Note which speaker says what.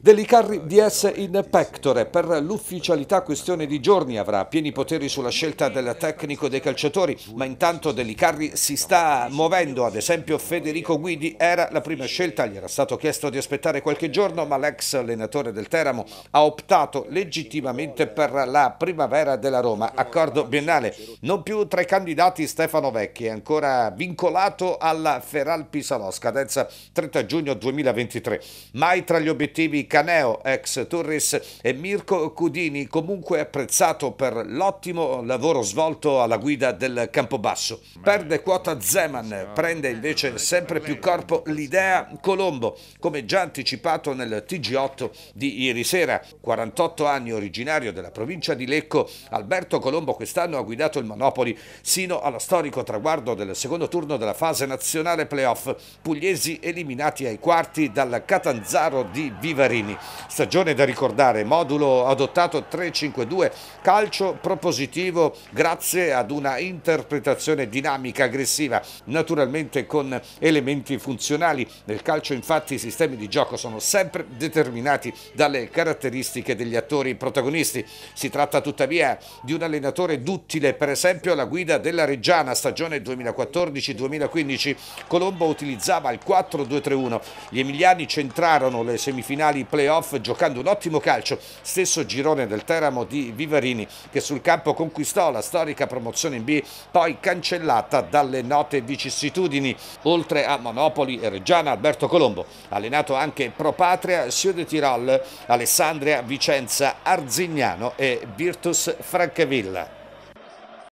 Speaker 1: Delicarri eh, DS diciamo, in eh, pectore, per l'ufficialità questione di giorni, avrà pieni poteri sulla scelta del tecnico dei calciatori, ma intanto Delicarri si sta muovendo, ad esempio Federico Guidi era la prima scelta, gli era stato chiesto di aspettare qualche giorno, ma l'ex allenatore del Teramo ha optato legittimamente per la primavera della Roma, accordo biennale, non più tra i candidati Stefano Vecchi, è ancora vincolato alla Feral Salò, scadenza 30 giugno 2023, mai tra gli obiettivi Caneo, ex Turris e Mirko Cudini, comunque apprezzato per l'ottimo lavoro svolto alla guida del Campobasso. Perde quota Zeman, prende invece sempre più corpo l'idea Colombo, come già anticipato nel TG8 di ieri sera. 48 anni originario della provincia di Lecco, Alberto Colombo quest'anno ha guidato il Monopoli sino allo storico traguardo del secondo turno della fase nazionale playoff. Pugliesi eliminati ai quarti dal Catanzaro Lautaro di Vivarini. Stagione da ricordare, modulo adottato 3-5-2, calcio propositivo grazie ad una interpretazione dinamica, aggressiva, naturalmente con elementi funzionali. Nel calcio infatti i sistemi di gioco sono sempre determinati dalle caratteristiche degli attori protagonisti. Si tratta tuttavia di un allenatore duttile, per esempio alla guida della Reggiana stagione 2014-2015. Colombo utilizzava il 4-2-3-1. Gli emiliani centrarono le semifinali playoff giocando un ottimo calcio, stesso girone del Teramo di Vivarini che sul campo conquistò la storica promozione in B poi cancellata dalle note vicissitudini. Oltre a Monopoli e Reggiana, Alberto Colombo, allenato anche Pro Patria, Siede Tirol, Alessandria, Vicenza, Arzignano e Virtus Francavilla.